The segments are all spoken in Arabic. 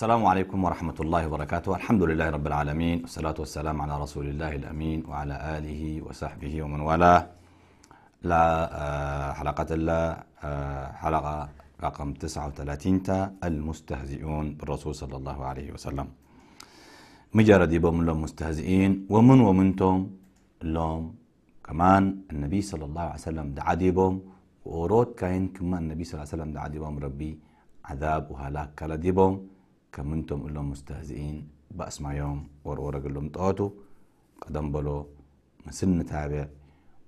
السلام عليكم ورحمة الله وبركاته الحمد لله رب العالمين والصلاة والسلام على رسول الله الأمين وعلى آله وصحبه ومن والاه لا آه، حلقة الله آه، حلقة رقم 39 تا المستهزئون بالرسول صلى الله عليه وسلم مجرد يبوم لهم مستهزئين ومن ومنتم لهم كمان النبي صلى الله عليه وسلم دعا ديبهم وأورود كاين كمان النبي صلى الله عليه وسلم دعا ديبهم ربي عذاب وهلاك كلا ديبهم مستهزئين بأسمع يوم ባእስማዮም ወርወረግሎም طاتو قدم بلو مسن تابع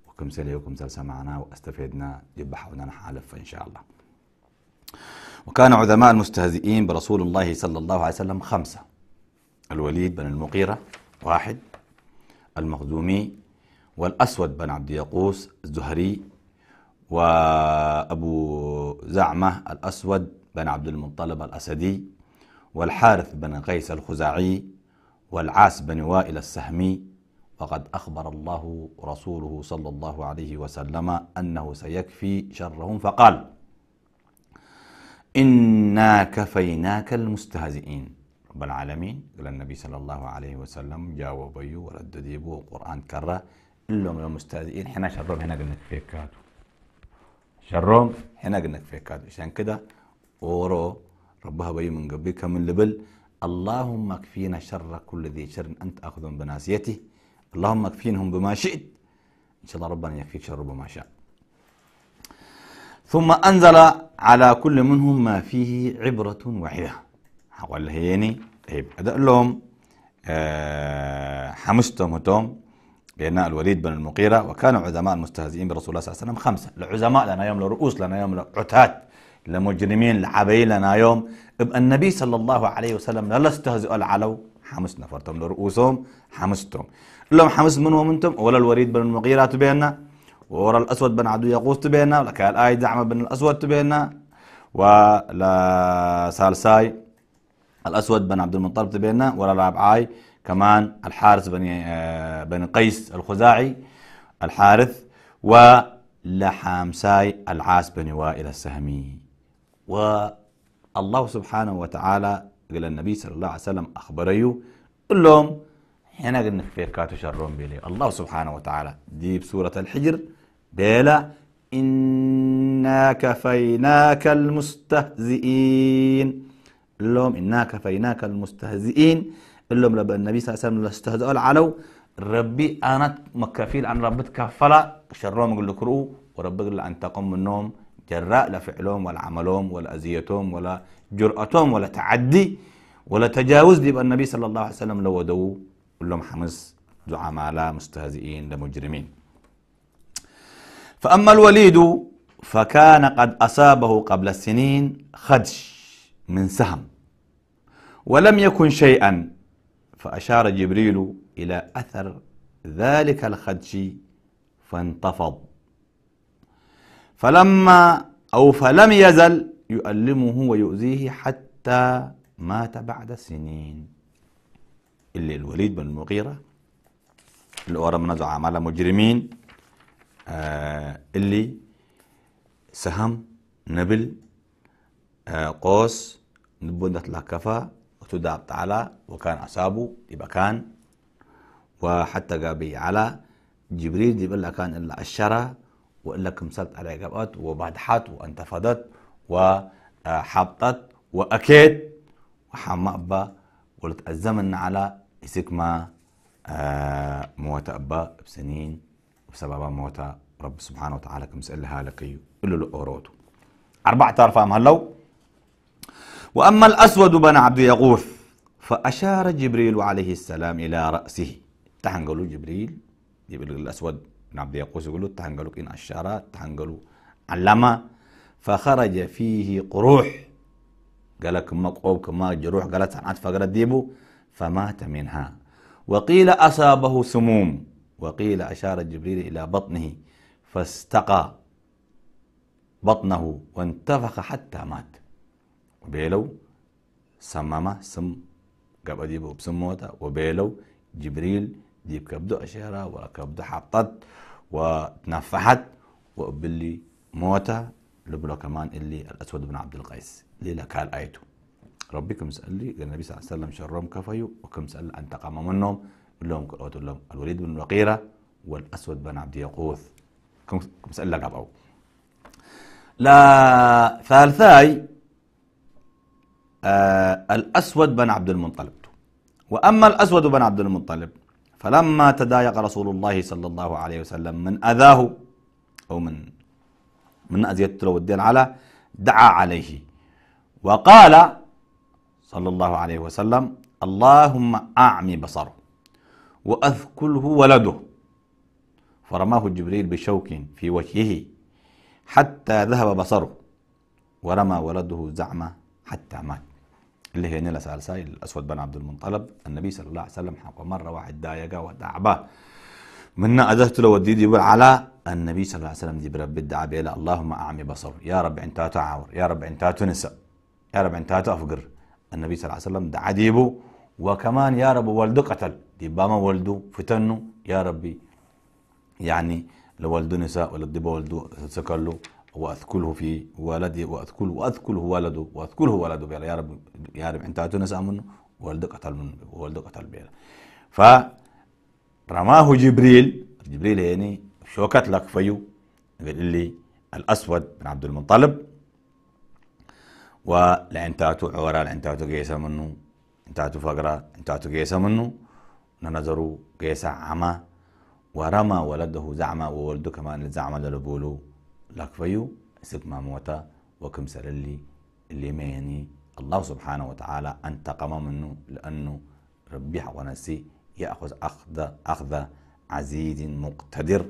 وكم سليكم سمعنا واستفدنا يبحونا نحالف إن شاء الله وكان عظماء المستهزئين برسول الله صلى الله عليه وسلم خمسة الوليد بن المغيرة واحد المخزومي والأسود بن عبد يقوس الزهري وأبو زعمة الأسود بن عبد المطلب الأسدي والحارث بن قيس الخزاعي والعاس بن وائل السهمي وقد أخبر الله رسوله صلى الله عليه وسلم أنه سيكفي شرهم فقال إنا كفيناك المستهزئين رب العالمين قال النبي صلى الله عليه وسلم جاوب يو ورد ديبو القرآن كرة إلا من المستهزئين حنا شرهم هنا قلنا كفيكاتو شرهم هنا قلنا كفيكاتو عشان كده ورو ربها بي من قبلك من لبل اللهم اكفينا شر كل ذي شر أنت أخذ بناسيته اللهم اكفينهم بما شئت إن شاء الله ربنا يكفيك شر بما شاء ثم أنزل على كل منهم ما فيه عبرة وعظة حقول هيني يعني؟ طيب هذا لهم أه حمستم هتوم بأن الوليد بن المقيرة وكانوا عزماء المستهزئين برسول الله صلى الله عليه وسلم خمسة لعزماء لنا يوم لرؤوس لنا يوم لعتات لمجرمين لعبايلنا يوم ابن النبي صلى الله عليه وسلم لا استهزئوا العلو حمس نفرتم لرؤوسهم حمستهم لهم حمس من ومنتم ولا الوريد بن المغيرة تبيننا ورا الأسود بن عدو يقوس تبيننا ولا كالآي دعم بن الأسود تبيننا ولا سالساي الأسود بن عبد المطلب تبيننا ولا رابعاي كمان الحارث بن آه، بن قيس الخزاعي الحارث ولحامساي العاس بن وائل السهمي والله سبحانه وتعالى قال النبي صلى الله عليه وسلم أخبريو قل لهم هنا قلنا فيكات شرون بيلي الله سبحانه وتعالى دي بسورة الحجر بيلا إنا كفيناك المستهزئين قل لهم إنا كفيناك المستهزئين قل لهم رب النبي صلى الله عليه وسلم استهزئوا العلو ربي أنا مكفيل عن ربك فلا شرون يقول لك كرؤوا وربك قال أن تقوم من النوم جراء لفعلهم فعلهم ولا عملهم ولا أذيتهم ولا جرأتهم ولا تعدي ولا تجاوز دي النبي صلى الله عليه وسلم لو ودو كلهم حمص زعماء لا مستهزئين لمجرمين فأما الوليد فكان قد أصابه قبل السنين خدش من سهم ولم يكن شيئا فأشار جبريل إلى أثر ذلك الخدش فانتفض فلما أو فلم يزل يؤلمه ويؤذيه حتى مات بعد سنين اللي الوليد بن المغيرة اللي ورا منازع عمالة مجرمين آه اللي سهم نبل آه قوس نبونة لكفا كفا وتداب تعالى وكان عصابه يبقى كان وحتى قابي على جبريل دي كان إلا الشرى وإلا كمسلت على إجابات وبدحت وانتفضت وحبطت وأكيد وحمأبا الزمن على إسكما ما آه، موت أبا بسنين وسببا موت رب سبحانه وتعالى كم سألها لقيو إلو لأوروتو أربعة أم هلو وأما الأسود بن عبد يغوث فأشار جبريل عليه السلام إلى رأسه تحنقلوا جبريل جبريل الأسود نعم، بن عبد يقوس يقول له تحنقلو إن الشارات تحنقلو علما فخرج فيه قروح قال لك ما قوب كما جروح قالت عن عطفة قالت ديبو فمات منها وقيل أصابه سموم وقيل أشار جبريل إلى بطنه فاستقى بطنه وانتفخ حتى مات وبيلو سمم سم قبل ديبو بسموته وبيلو جبريل دي كبدو أشهرة كبدو حطت وتنفحت وقبلي موتة لبلا كمان اللي الأسود بن عبد القيس اللي كال آيته ربي كم سأل لي النبي صلى الله عليه وسلم شرهم كفيو وكم سأل أن تقام منهم لهم قلت لهم الوليد بن وقيرة والأسود بن عبد يقوث كم سأل لك أبو لا ثالثاي آه الأسود بن عبد المطلب وأما الأسود بن عبد المطلب فلما تضايق رسول الله صلى الله عليه وسلم من أذاه أو من من أذيت له الدين على دعا عليه وقال صلى الله عليه وسلم اللهم أعمي بصره وأثكله ولده فرماه جبريل بشوك في وجهه حتى ذهب بصره ورمى ولده زعمه حتى مات اللي هي نيلة سالساي الأسود بن عبد المنطلب النبي صلى الله عليه وسلم حق مرة واحد دايقة وتعبه منا أدهت له وديدي على النبي صلى الله عليه وسلم دي برب الدعاء بيلا اللهم أعمي بصر يا رب انت تعور يا رب انت تنسى يا رب انت أفقر النبي صلى الله عليه وسلم دعا ديبو وكمان يا رب ولده قتل بابا ولده فتنه يا ربي يعني لولده نساء ولا ديبا ولده له واذكله في والدي واذكل واذكله والده واذكله والده بيلا يا رب يا رب انت تنسى منه والده قتل منه والده قتل بيلا ف رماه جبريل جبريل يعني شوكت لك فيو قال لي الاسود بن عبد المطلب ولعنتاتو عورا لعنتاتو قيسة منه انتاتو فقرة انتاتو قيسا منه ننظروا قيسا عمى ورمى ولده زعما وولده كمان زعما لبولو ماموتا وكم سرلي اللي ميني الله سبحانه وتعالى انتقم منه لأنه ربي ونسي يأخذ أخذ أخذ عزيز مقتدر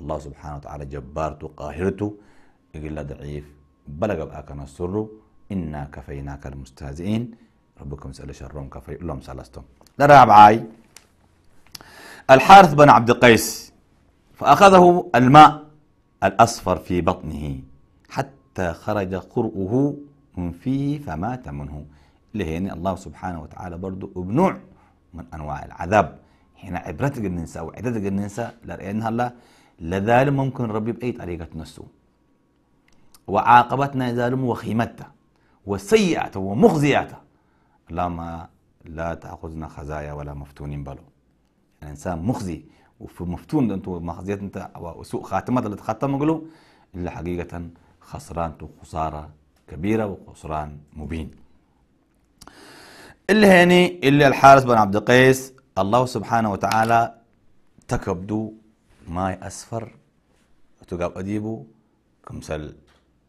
الله سبحانه وتعالى جبارته قاهرته يقول له ضعيف بلغ كان السر إنا كفيناك المستهزئين ربكم سأل شرهم كفي لهم رابع لرابعاي الحارث بن عبد القيس فأخذه الماء الأصفر في بطنه حتى خرج قرؤه من فيه فمات منه اللي الله سبحانه وتعالى برضو بنوع من أنواع العذاب هنا عبرتك الننسى وعدتك الننسى لأن الله لذلك ممكن ربي بأي طريقة نسو وعاقبتنا ظالم وخيمتها وسيئة ومخزية لما لا تأخذنا خزايا ولا مفتونين بلو الإنسان مخزي وفي مفتون انتو مخزيات انت وسوء خاتمه اللي تختموا قلو الا حقيقه خسران خساره كبيره وخسران مبين اللي هني اللي الحارس بن عبد القيس الله سبحانه وتعالى تكبدو ماي أسفر تقاب أديبو كمسل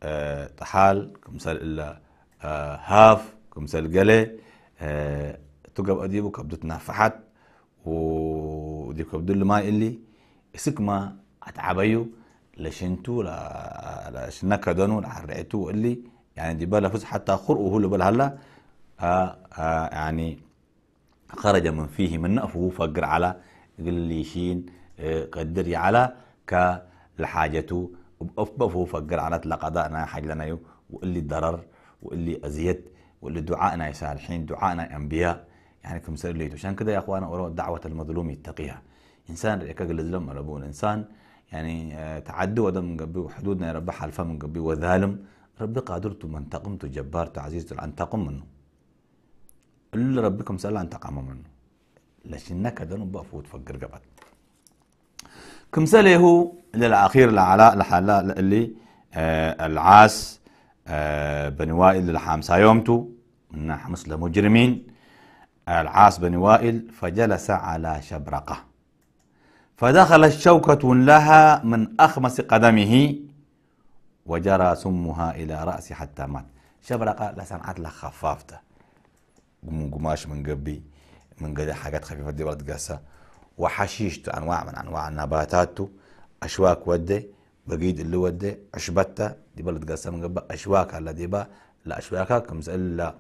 أه تحال كمسل إلا أه هاف كمسل قلي أه تقاب أديبو كبدتنا فحت و ودي كبدل ما اللي اسك ما اتعبيو لشنتو لا لشنكا دونو لحرقتو اللي يعني دي بلا فز حتى خرقه اللي بلا هلا آه، آه، يعني خرج من فيه من نأفه فقر على اللي شين آه، قدر على كالحاجته وبأفبفه فقر على حاج لنا يو واللي ضرر واللي ازيد واللي دعائنا يسالحين دعائنا أنبياء يعني كم سر ليتو عشان كده يا اخوانا ورا دعوه المظلوم يتقيها انسان يكاك الظلم ربون انسان يعني آه، تعدى ودم قبي وحدودنا يا رب حلفا من قبي وذالم ربي قادرته من تقمت جبارته عزيزته ان تقم منه اللي ربكم سأل أن تقام منه لشنك ده بفوت فكر قبل كم سأله للأخير العلاء لحلا اللي آه العاس آه بني وائل للحامسا يومتو من مسلم مجرمين العاص بن وائل فجلس على شبرقة فدخلت شوكة لها من أخمس قدمه وجرى سمها إلى رأس حتى مات شبرقة لسنعت لها خفافته من قماش من قبي من قد حاجات خفيفة دي ولد قاسة وحشيشته أنواع من أنواع النباتات أشواك ودي بقيد اللي ودي عشبته دي بلد قاسة من قبي أشواك اللي دي با لا أشواكها كمسألة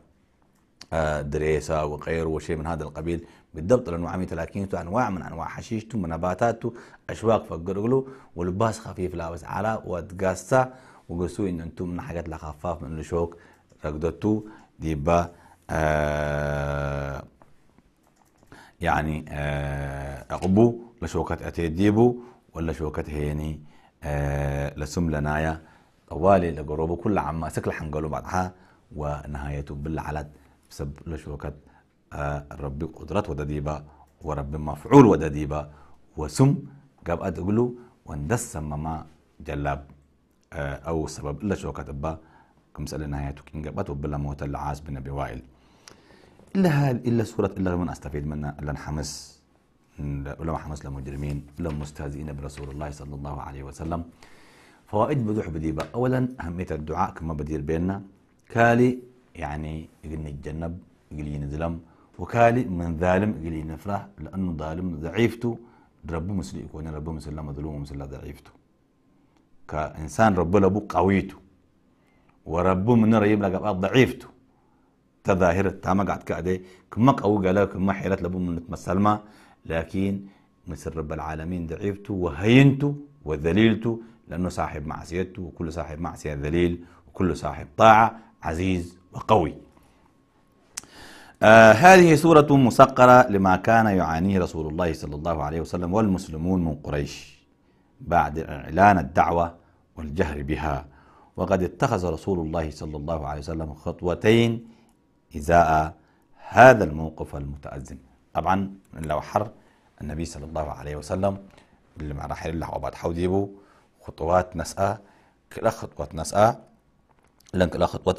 دريسة وغيره وشيء من هذا القبيل بالضبط لأنه عامل تلاكينته أنواع من أنواع حشيشته ونباتاته اشواق فقرقلو ولباس خفيف لابس على واتقاستا وقسو إن أنتم من حاجات لا خفاف من الشوك رقدتو ديبا آه يعني آه أقبو لشوكة أتي ديبو ولا شوكة هيني آه لسم لنايا طوالي لقروبه كل عما سكل حنقلو بعدها ونهايته بالعلد بسبب آه، له ربي قدرات ودديبة ديبا ورب مفعول ودا ديبا وسم قاب أدقلو واندس مما جلاب آه، أو سبب إلا شوكات كم سأل نهاية كين قابت وبلا موت العاس بن أبي وائل إلا هال إلا سورة إلا من أستفيد منها إلا نحمس ولا حمس لمجرمين إلا مستهزئين برسول الله صلى الله عليه وسلم فوائد بدوح بديبة أولا أهمية الدعاء كما بدير بيننا كالي يعني قلنا يتجنب قلنا يظلم وكالي من ظالم قلنا نفرح لأنه ظالم ضعيفته رب مسلم يكون رب مسلم مظلوم مثل ضعيفته كإنسان رب لابو قويته ورب من ريب لقب ضعيفته تظاهر تاما قاعد كأدي كما قوي قالك كما حيلت لابو من تمثلما لكن مثل رب العالمين ضعيفته وهينته وذليلته لأنه صاحب معصيته وكل صاحب معصية ذليل وكل صاحب طاعة عزيز وقوي آه هذه سورة مسقرة لما كان يعانيه رسول الله صلى الله عليه وسلم والمسلمون من قريش بعد إعلان الدعوة والجهر بها وقد اتخذ رسول الله صلى الله عليه وسلم خطوتين إزاء هذا الموقف المتأزم طبعا لو حر النبي صلى الله عليه وسلم اللي مع رحل الله وبعد حوديبه خطوات نسأة كلا خطوات نسأة لن كلا خطوة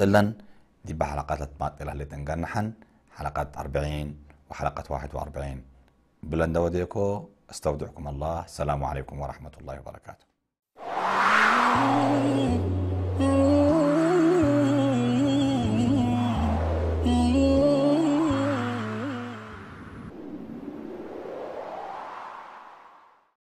دي بحلقات الطماط اللي تنقنحن حلقة 40 وحلقة 41 بلند وديكو استودعكم الله السلام عليكم ورحمة الله وبركاته